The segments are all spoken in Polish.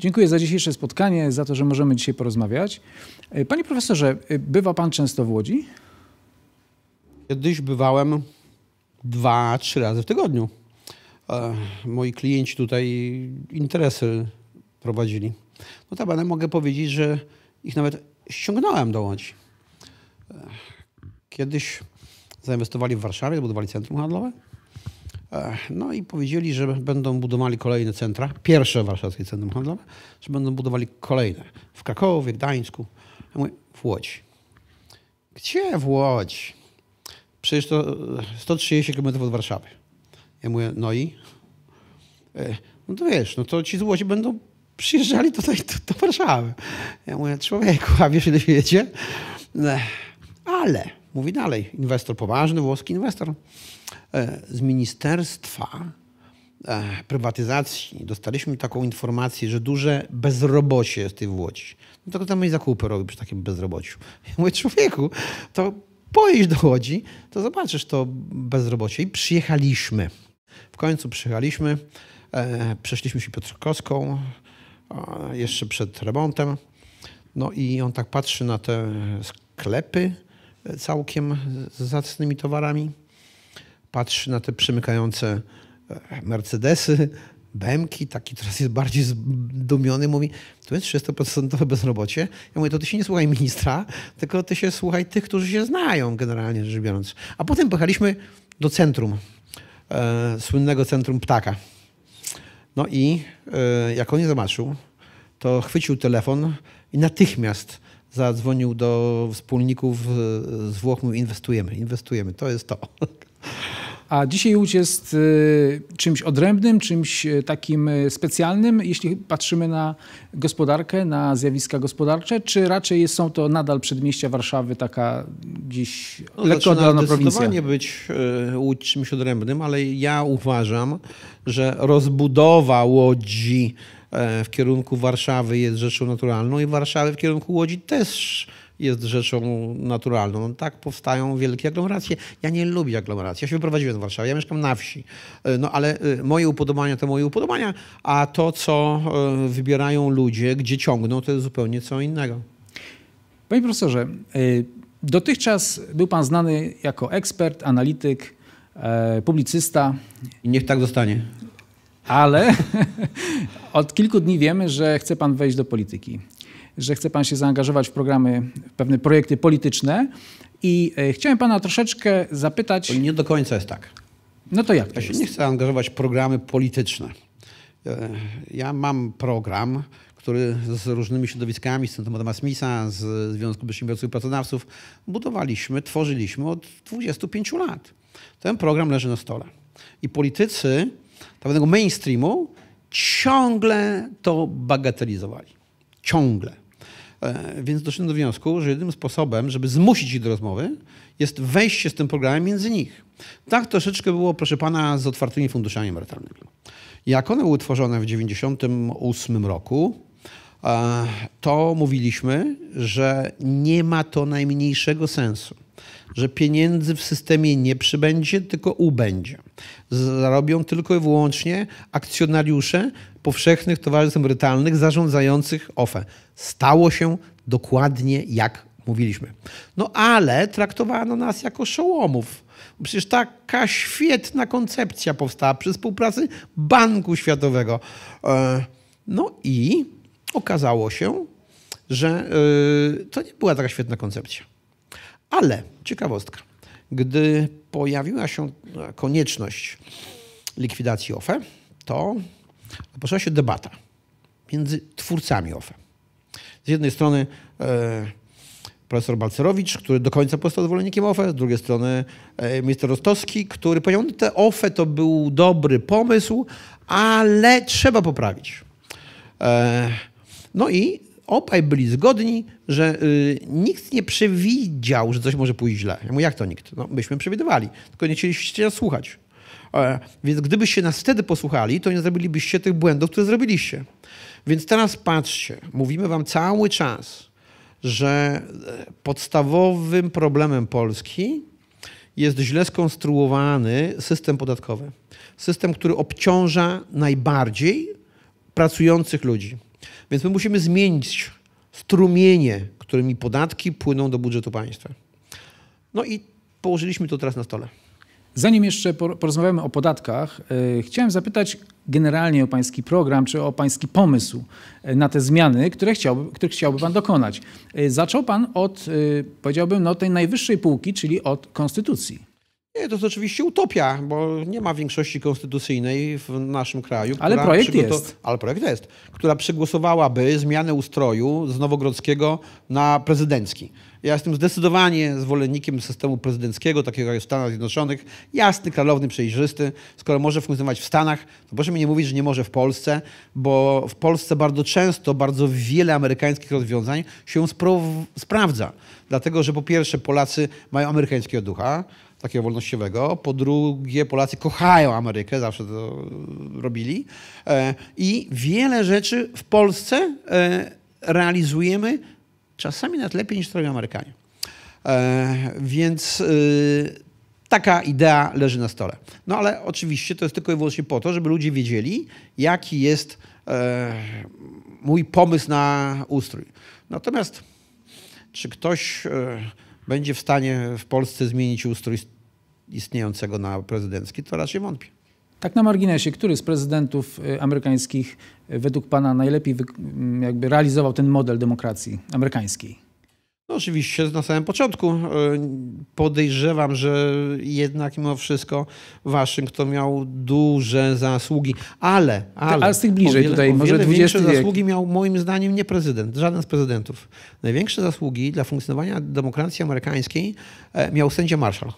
Dziękuję za dzisiejsze spotkanie, za to, że możemy dzisiaj porozmawiać. E, panie profesorze, e, bywa pan często w Łodzi? Kiedyś bywałem dwa, trzy razy w tygodniu. E, moi klienci tutaj interesy prowadzili. Notabene mogę powiedzieć, że ich nawet ściągnąłem do Łodzi. Kiedyś zainwestowali w Warszawie, zbudowali centrum handlowe E, no i powiedzieli, że będą budowali kolejne centra, pierwsze warszawskie centrum handlowe, że będą budowali kolejne w Krakowie, Gdańsku, w Łodzi. Gdzie w Łodzi? Przecież to 130 e, km od Warszawy. Ja mówię, no i? E, no to wiesz, no to ci z Łodzi będą przyjeżdżali tutaj do, do Warszawy. Ja mówię, człowieku, a wiesz ile wiecie? Ale Mówi dalej inwestor, poważny włoski inwestor e, z Ministerstwa e, Prywatyzacji. Dostaliśmy taką informację, że duże bezrobocie jest w tej Łodzi. No to tam i zakupy robi przy takim bezrobociu. Ja mówię, człowieku, to pojedź do Łodzi, to zobaczysz to bezrobocie. I przyjechaliśmy. W końcu przyjechaliśmy, e, przeszliśmy się Piotrkowską, jeszcze przed remontem. No i on tak patrzy na te sklepy, całkiem zacnymi towarami. Patrzy na te przymykające e, Mercedesy, Bemki, taki teraz jest bardziej zdumiony, mówi, tu jest 30% bezrobocie. Ja mówię, to ty się nie słuchaj ministra, tylko ty się słuchaj tych, którzy się znają generalnie rzecz biorąc. A potem pojechaliśmy do centrum, e, słynnego centrum Ptaka. No i e, jak on nie zobaczył, to chwycił telefon i natychmiast zadzwonił do wspólników e, z Włoch, mówił inwestujemy, inwestujemy, to jest to. A dzisiaj Łódź jest e, czymś odrębnym, czymś e, takim specjalnym, jeśli patrzymy na gospodarkę, na zjawiska gospodarcze, czy raczej są to nadal przedmieścia Warszawy, taka dziś no, lekko oddalona prowincja? Zaczyna być Łódź czymś odrębnym, ale ja uważam, że rozbudowa Łodzi w kierunku Warszawy jest rzeczą naturalną i Warszawy w kierunku Łodzi też jest rzeczą naturalną. No, tak powstają wielkie aglomeracje. Ja nie lubię aglomeracji. Ja się wyprowadziłem z Warszawy, ja mieszkam na wsi. E, no ale e, moje upodobania to moje upodobania, a to, co e, wybierają ludzie, gdzie ciągną, to jest zupełnie co innego. Panie profesorze, dotychczas był pan znany jako ekspert, analityk, publicysta. I niech tak zostanie ale od kilku dni wiemy, że chce pan wejść do polityki, że chce pan się zaangażować w programy, w pewne projekty polityczne. I e, chciałem pana troszeczkę zapytać. To nie do końca jest tak. No to jak? Ja to się jest? nie chcę angażować w programy polityczne. E, ja mam program, który z różnymi środowiskami, z Centrum Adama Smitha, z Związku Przedsiębiorców i Pracodawców budowaliśmy, tworzyliśmy od 25 lat. Ten program leży na stole. I politycy pewnego mainstreamu, ciągle to bagatelizowali. Ciągle. E, więc doszedłem do wniosku, że jedynym sposobem, żeby zmusić ich do rozmowy, jest wejście z tym programem między nich. Tak troszeczkę było, proszę pana, z otwartymi funduszami emerytalnymi. Jak one były tworzone w 1998 roku, e, to mówiliśmy, że nie ma to najmniejszego sensu że pieniędzy w systemie nie przybędzie, tylko ubędzie. Zarobią tylko i wyłącznie akcjonariusze powszechnych towarzystw emerytalnych zarządzających OFE. Stało się dokładnie jak mówiliśmy. No ale traktowano nas jako szołomów. Przecież taka świetna koncepcja powstała przy współpracy Banku Światowego. E, no i okazało się, że y, to nie była taka świetna koncepcja. Ale ciekawostka, gdy pojawiła się konieczność likwidacji OFE, to rozpoczęła się debata między twórcami OFE. Z jednej strony e, profesor Balcerowicz, który do końca pozostał zwolennikiem OFE, z drugiej strony e, minister Rostowski, który powiedział, że no, te OFE to był dobry pomysł, ale trzeba poprawić. E, no i Obaj byli zgodni, że y, nikt nie przewidział, że coś może pójść źle. Ja mówię, jak to nikt? No, myśmy przewidywali, tylko nie chcieliście nas słuchać. E, więc gdybyście nas wtedy posłuchali, to nie zrobilibyście tych błędów, które zrobiliście. Więc teraz patrzcie, mówimy wam cały czas, że e, podstawowym problemem Polski jest źle skonstruowany system podatkowy. System, który obciąża najbardziej pracujących ludzi. Więc my musimy zmienić strumienie, którymi podatki płyną do budżetu państwa. No i położyliśmy to teraz na stole. Zanim jeszcze porozmawiamy o podatkach, e, chciałem zapytać generalnie o Pański program czy o Pański pomysł e, na te zmiany, które chciałby, których chciałby Pan dokonać. E, zaczął Pan od, powiedziałbym, no, tej najwyższej półki, czyli od konstytucji. Nie, to jest oczywiście utopia, bo nie ma większości konstytucyjnej w naszym kraju. Ale projekt jest. Ale projekt jest, która przegłosowałaby zmianę ustroju z Nowogrodzkiego na prezydencki. Ja jestem zdecydowanie zwolennikiem systemu prezydenckiego, takiego jak w Stanach Zjednoczonych. Jasny, klarowny, przejrzysty. Skoro może funkcjonować w Stanach, to proszę mi nie mówić, że nie może w Polsce, bo w Polsce bardzo często, bardzo wiele amerykańskich rozwiązań się sprawdza. Dlatego, że po pierwsze Polacy mają amerykańskiego ducha, takiego wolnościowego. Po drugie, Polacy kochają Amerykę, zawsze to robili. E, I wiele rzeczy w Polsce e, realizujemy czasami nawet lepiej niż to robią Amerykanie. E, więc y, taka idea leży na stole. No ale oczywiście to jest tylko i wyłącznie po to, żeby ludzie wiedzieli, jaki jest mój pomysł na ustrój. Natomiast czy ktoś będzie w stanie w Polsce zmienić ustrój istniejącego na prezydencki, to raczej wątpię. Tak na marginesie, który z prezydentów y, amerykańskich y, według Pana najlepiej jakby realizował ten model demokracji amerykańskiej? No oczywiście na samym początku e, podejrzewam, że jednak mimo wszystko Waszyngton miał duże zasługi, ale... Ale, ale z tych bliżej wiele, tutaj, może większe wiek. zasługi miał moim zdaniem nie prezydent, żaden z prezydentów. Największe zasługi dla funkcjonowania demokracji amerykańskiej e, miał sędzia Marshall.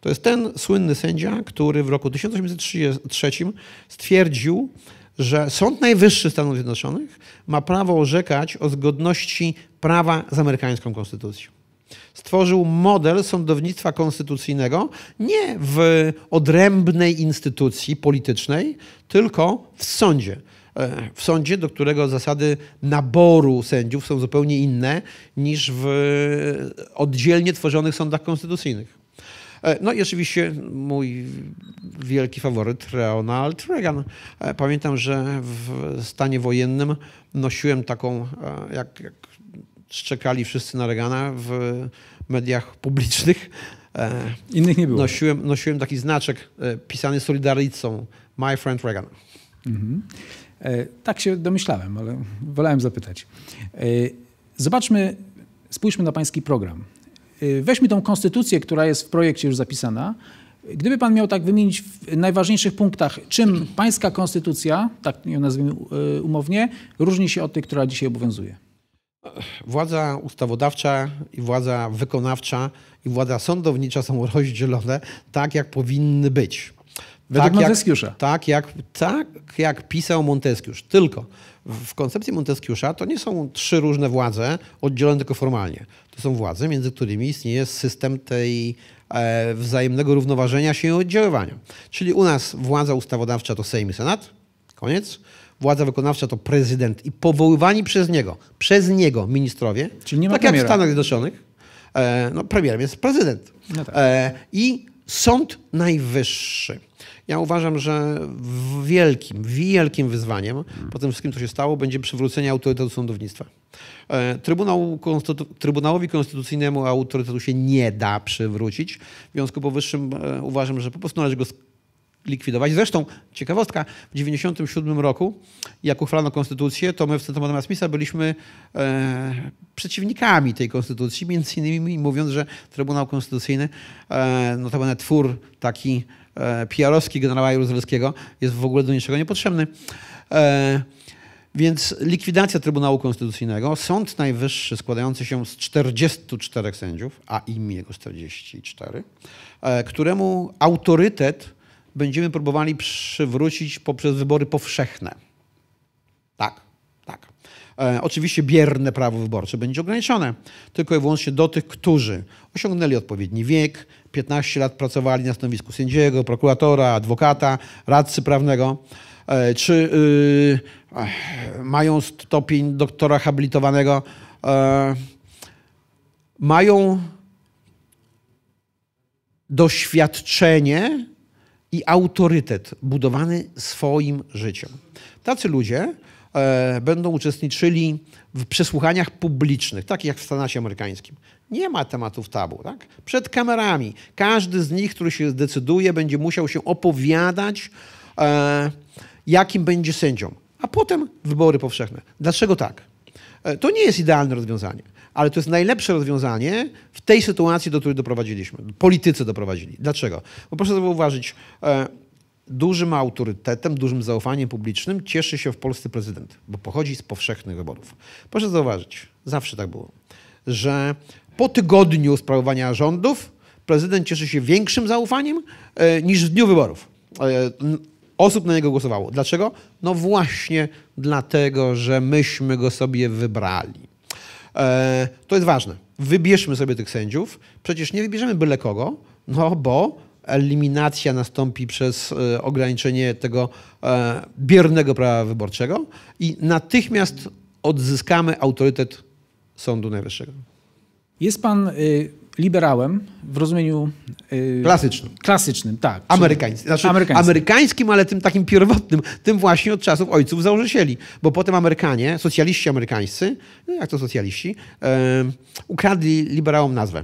To jest ten słynny sędzia, który w roku 1833 stwierdził, że Sąd Najwyższy Stanów Zjednoczonych ma prawo orzekać o zgodności prawa z amerykańską konstytucją. Stworzył model sądownictwa konstytucyjnego nie w odrębnej instytucji politycznej, tylko w sądzie e, w sądzie, do którego zasady naboru sędziów są zupełnie inne niż w oddzielnie tworzonych sądach konstytucyjnych. E, no i oczywiście mój wielki faworyt Ronald Reagan. E, pamiętam, że w stanie wojennym nosiłem taką, e, jak, jak szczekali wszyscy na Reagana w mediach publicznych, Innych nie było. Nosiłem, nosiłem taki znaczek pisany solidaricą My Friend Reagan. Mhm. Tak się domyślałem, ale wolałem zapytać. Zobaczmy, spójrzmy na pański program. Y, weźmy tą konstytucję, która jest w projekcie już zapisana. Gdyby pan miał tak wymienić w najważniejszych punktach, czym pańska konstytucja, tak ją nazwijmy y, umownie, różni się od tej, która dzisiaj obowiązuje? Władza ustawodawcza i władza wykonawcza i władza sądownicza są rozdzielone tak, jak powinny być. Według tak Montesquieu'a. Jak, tak jak, tak jak pisał Montesquieu. Tylko w koncepcji Monteskiusza to nie są trzy różne władze oddzielone tylko formalnie. To są władze, między którymi istnieje system tej e, wzajemnego równoważenia się i oddziaływania. Czyli u nas władza ustawodawcza to Sejm i Senat, koniec. Władza wykonawcza to prezydent i powoływani przez niego, przez niego ministrowie, Czyli nie ma tak premiera. jak w Stanach Zjednoczonych. E, no, premierem jest prezydent. No tak. e, I Sąd Najwyższy. Ja uważam, że wielkim, wielkim wyzwaniem po tym wszystkim, co się stało, będzie przywrócenie autorytetu sądownictwa. E, Trybunał, konstytu Trybunałowi Konstytucyjnemu autorytetu się nie da przywrócić. W związku powyższym e, uważam, że po prostu należy go likwidować. Zresztą ciekawostka, w 1997 roku, jak uchwalano konstytucję, to my w Centrum Adama Smitha byliśmy e, przeciwnikami tej konstytucji, między innymi mówiąc, że Trybunał Konstytucyjny, e, notabene twór taki E, PR-owski generała Jaruzelskiego jest w ogóle do niczego niepotrzebny. E, więc likwidacja Trybunału Konstytucyjnego, Sąd Najwyższy składający się z 44 sędziów, a im jego 44, któremu autorytet będziemy próbowali przywrócić poprzez wybory powszechne. Tak, tak. E, oczywiście bierne prawo wyborcze będzie ograniczone tylko i wyłącznie do tych, którzy Osiągnęli odpowiedni wiek, 15 lat pracowali na stanowisku sędziego, prokuratora, adwokata, radcy prawnego, e, czy yy, mają stopień doktora habilitowanego, yy, mają doświadczenie i autorytet budowany swoim życiem. Tacy ludzie E, będą uczestniczyli w przesłuchaniach publicznych, takich jak w Stanach amerykańskim. Nie ma tematów tabu, tak? Przed kamerami. Każdy z nich, który się zdecyduje, będzie musiał się opowiadać, e, jakim będzie sędzią. A potem wybory powszechne. Dlaczego tak? E, to nie jest idealne rozwiązanie, ale to jest najlepsze rozwiązanie w tej sytuacji, do której doprowadziliśmy. Politycy doprowadzili. Dlaczego? Bo proszę zauważyć, dużym autorytetem, dużym zaufaniem publicznym cieszy się w Polsce prezydent, bo pochodzi z powszechnych wyborów. Proszę zauważyć, zawsze tak było, że po tygodniu sprawowania rządów prezydent cieszy się większym zaufaniem e, niż w dniu wyborów. E, osób na niego głosowało. Dlaczego? No właśnie dlatego, że myśmy go sobie wybrali. E, to jest ważne. Wybierzmy sobie tych sędziów. Przecież nie wybierzemy byle kogo, no bo eliminacja nastąpi przez e, ograniczenie tego e, biernego prawa wyborczego i natychmiast odzyskamy autorytet Sądu Najwyższego. Jest pan e, liberałem w rozumieniu. klasycznym. Klasycznym, tak. Amerykańskim. Znaczy, amerykańskim. amerykańskim. ale tym takim pierwotnym, tym właśnie od czasów ojców założycieli. Bo potem Amerykanie, socjaliści amerykańscy, no jak to socjaliści, ukradli liberałom nazwę.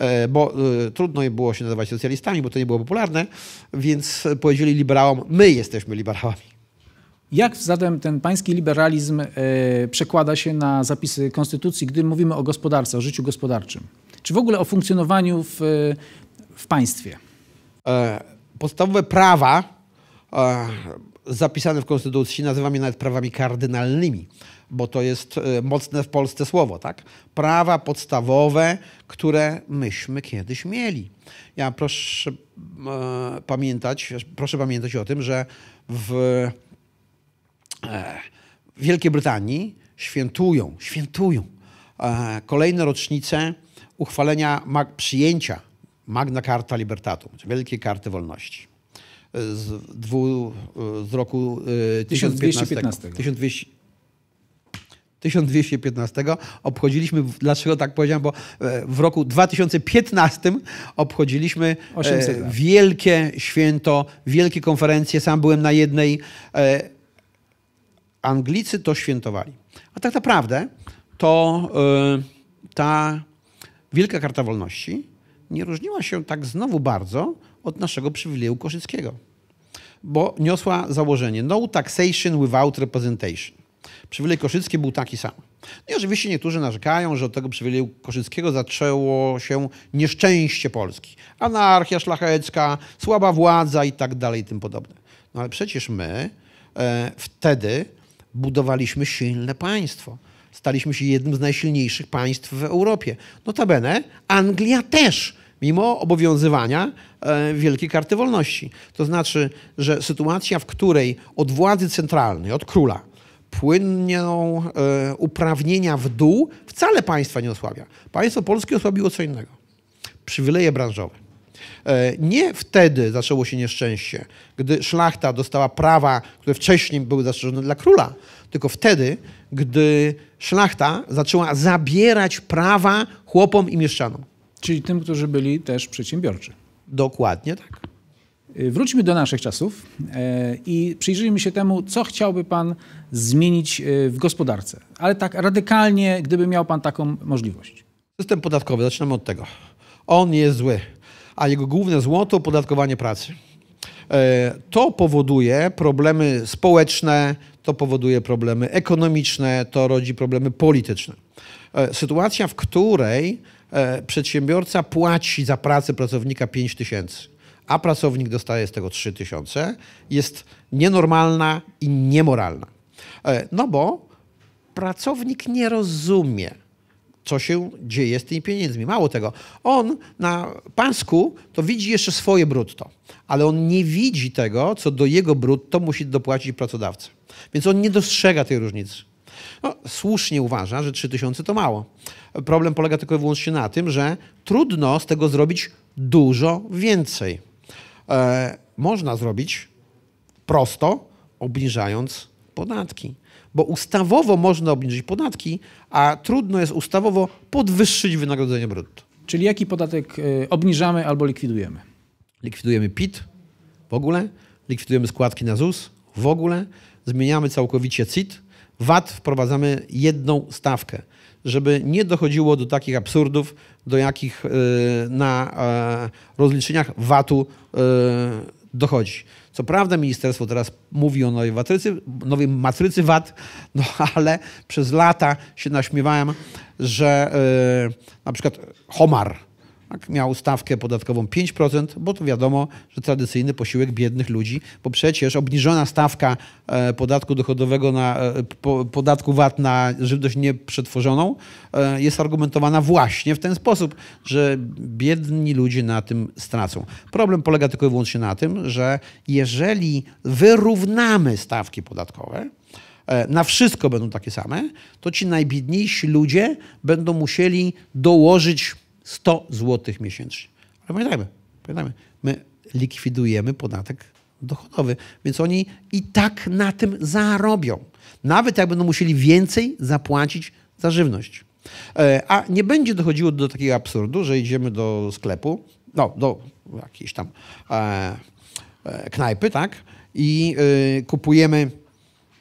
E, bo e, trudno im było się nazywać socjalistami, bo to nie było popularne, więc powiedzieli liberałom, my jesteśmy liberałami. Jak zatem ten pański liberalizm e, przekłada się na zapisy konstytucji, gdy mówimy o gospodarce, o życiu gospodarczym? Czy w ogóle o funkcjonowaniu w, w państwie? Podstawowe prawa zapisane w Konstytucji, nazywam je nawet prawami kardynalnymi, bo to jest e, mocne w Polsce słowo, tak? Prawa podstawowe, które myśmy kiedyś mieli. Ja proszę e, pamiętać, proszę pamiętać o tym, że w e, Wielkiej Brytanii świętują, świętują kolejne rocznice uchwalenia, przyjęcia Magna Carta Libertatum, Wielkiej Karty Wolności z, dwu, z roku 1215. 1215. 1215 obchodziliśmy, dlaczego znaczy, tak powiedziałem, bo e, w roku 2015 obchodziliśmy e, wielkie święto, wielkie konferencje. Sam byłem na jednej. E, Anglicy to świętowali. A tak naprawdę to ta wielka karta wolności nie różniła się tak znowu bardzo od naszego przywileju koszyckiego, bo niosła założenie no taxation without representation. Przywilej koszycki był taki sam. No i oczywiście niektórzy narzekają, że od tego przywileju koszyckiego zaczęło się nieszczęście Polski. Anarchia szlachecka, słaba władza i tak dalej i tym podobne. No ale przecież my e, wtedy budowaliśmy silne państwo. Staliśmy się jednym z najsilniejszych państw w Europie. Notabene Anglia też mimo obowiązywania e, Wielkiej Karty Wolności. To znaczy, że sytuacja, w której od władzy centralnej, od króla, płynną e, uprawnienia w dół, wcale państwa nie osłabia. Państwo polskie osłabiło co innego. Przywileje branżowe. E, nie wtedy zaczęło się nieszczęście, gdy szlachta dostała prawa, które wcześniej były zastrzeżone dla króla, tylko wtedy, gdy szlachta zaczęła zabierać prawa chłopom i mieszczanom. Czyli tym, którzy byli też przedsiębiorczy. Dokładnie tak. Y, wróćmy do naszych czasów e, i przyjrzyjmy się temu, co chciałby Pan zmienić e, w gospodarce, ale tak radykalnie, gdyby miał Pan taką możliwość. System podatkowy, zaczynamy od tego. On jest zły, a jego główne zło to opodatkowanie pracy. E, to powoduje problemy społeczne, to powoduje problemy ekonomiczne, to rodzi problemy polityczne. Sytuacja, w której E, przedsiębiorca płaci za pracę pracownika 5 tysięcy, a pracownik dostaje z tego 3 tysiące, jest nienormalna i niemoralna. E, no bo pracownik nie rozumie, co się dzieje z tymi pieniędzmi. Mało tego, on na pasku to widzi jeszcze swoje brutto, ale on nie widzi tego, co do jego brutto musi dopłacić pracodawca. Więc on nie dostrzega tej różnicy. No, słusznie uważa, że 3000 to mało. Problem polega tylko i wyłącznie na tym, że trudno z tego zrobić dużo więcej. E, można zrobić prosto, obniżając podatki. Bo ustawowo można obniżyć podatki, a trudno jest ustawowo podwyższyć wynagrodzenie brutto. Czyli jaki podatek e, obniżamy albo likwidujemy? Likwidujemy PIT w ogóle, likwidujemy składki na ZUS w ogóle, zmieniamy całkowicie CIT, VAT wprowadzamy jedną stawkę, żeby nie dochodziło do takich absurdów, do jakich e, na e, rozliczeniach VAT-u e, dochodzi. Co prawda ministerstwo teraz mówi o nowej matrycy, nowej matrycy VAT, no ale przez lata się naśmiewałem, że na przykład homar, tak, miał stawkę podatkową 5%, bo to wiadomo, że tradycyjny posiłek biednych ludzi, bo przecież obniżona stawka e, podatku dochodowego na e, podatku VAT na żywność nieprzetworzoną e, jest argumentowana właśnie w ten sposób, że biedni ludzie na tym stracą. Problem polega tylko i wyłącznie na tym, że jeżeli wyrównamy stawki podatkowe, na wszystko będą takie same, to ci najbiedniejsi ludzie będą musieli dołożyć 100 zł miesięcznie. Ale pamiętajmy, pamiętajmy, my likwidujemy podatek dochodowy, więc oni i tak na tym zarobią. Nawet jak będą musieli więcej zapłacić za żywność. E, a nie będzie dochodziło do takiego absurdu, że idziemy do sklepu, no, do jakiejś tam e, e, knajpy, tak? I e, kupujemy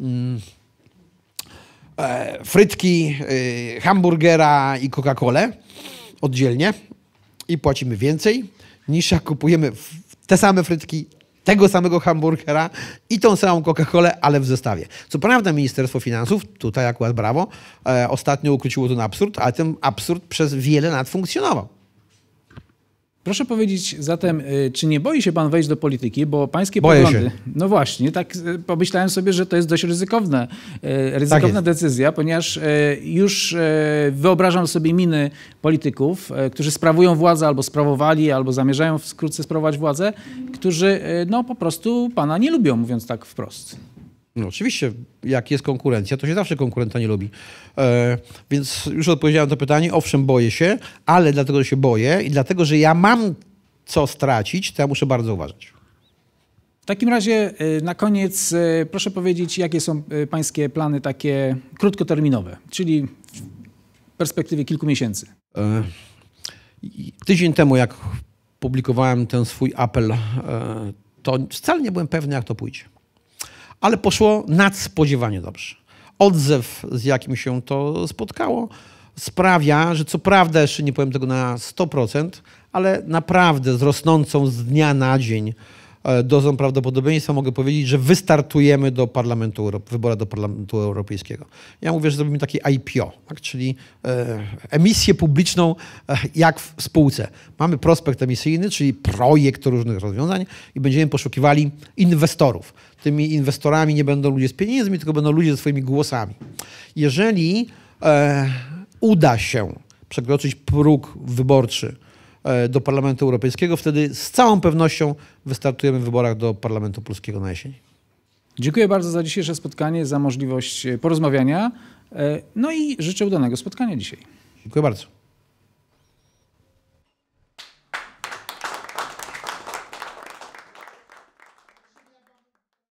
mm, e, frytki, e, hamburgera i Coca-Colę oddzielnie i płacimy więcej niż jak kupujemy te same frytki, tego samego hamburgera i tą samą Coca-Colę, ale w zestawie. Co prawda Ministerstwo Finansów, tutaj akurat brawo, e, ostatnio ukróciło ten absurd, ale ten absurd przez wiele lat funkcjonował. Proszę powiedzieć zatem, y, czy nie boi się pan wejść do polityki, bo pańskie Boję poglądy. Się. No właśnie, tak y, pomyślałem sobie, że to jest dość ryzykowne, y, ryzykowna tak decyzja, ponieważ już wyobrażam sobie miny polityków, którzy sprawują władzę albo sprawowali, albo zamierzają wkrótce sprawować władzę, którzy no po prostu pana nie lubią, mówiąc tak wprost. No, oczywiście, jak jest konkurencja, to się zawsze konkurenta nie lubi. E, więc już odpowiedziałem na to pytanie. Owszem, boję się, ale dlatego, że się boję i dlatego, że ja mam co stracić, to ja muszę bardzo uważać. W takim razie e, na koniec e, proszę powiedzieć, jakie są e, Pańskie plany takie krótkoterminowe, czyli w perspektywie kilku miesięcy. E, tydzień temu, jak publikowałem ten swój apel, to wcale nie byłem pewny, jak to pójdzie ale poszło nadspodziewanie dobrze. Odzew, z jakim się to spotkało, sprawia, że co prawda, jeszcze nie powiem tego na 100%, ale naprawdę z rosnącą z dnia na dzień E, dozą prawdopodobieństwa mogę powiedzieć, że wystartujemy do Parlamentu Euro- wyborów do Parlamentu Europejskiego. Ja mówię, że zrobimy takie IPO, tak? czyli e, emisję publiczną e, jak w spółce. Mamy prospekt emisyjny, czyli projekt różnych rozwiązań i będziemy poszukiwali inwestorów. Tymi inwestorami nie będą ludzie z pieniędzmi, tylko będą ludzie ze swoimi głosami. Jeżeli e, uda się przekroczyć próg wyborczy E, do Parlamentu Europejskiego. Wtedy z całą pewnością wystartujemy w wyborach do Parlamentu Polskiego na jesień. Dziękuję bardzo za dzisiejsze spotkanie, za możliwość e, porozmawiania. E, no i życzę udanego spotkania dzisiaj. Dziękuję bardzo.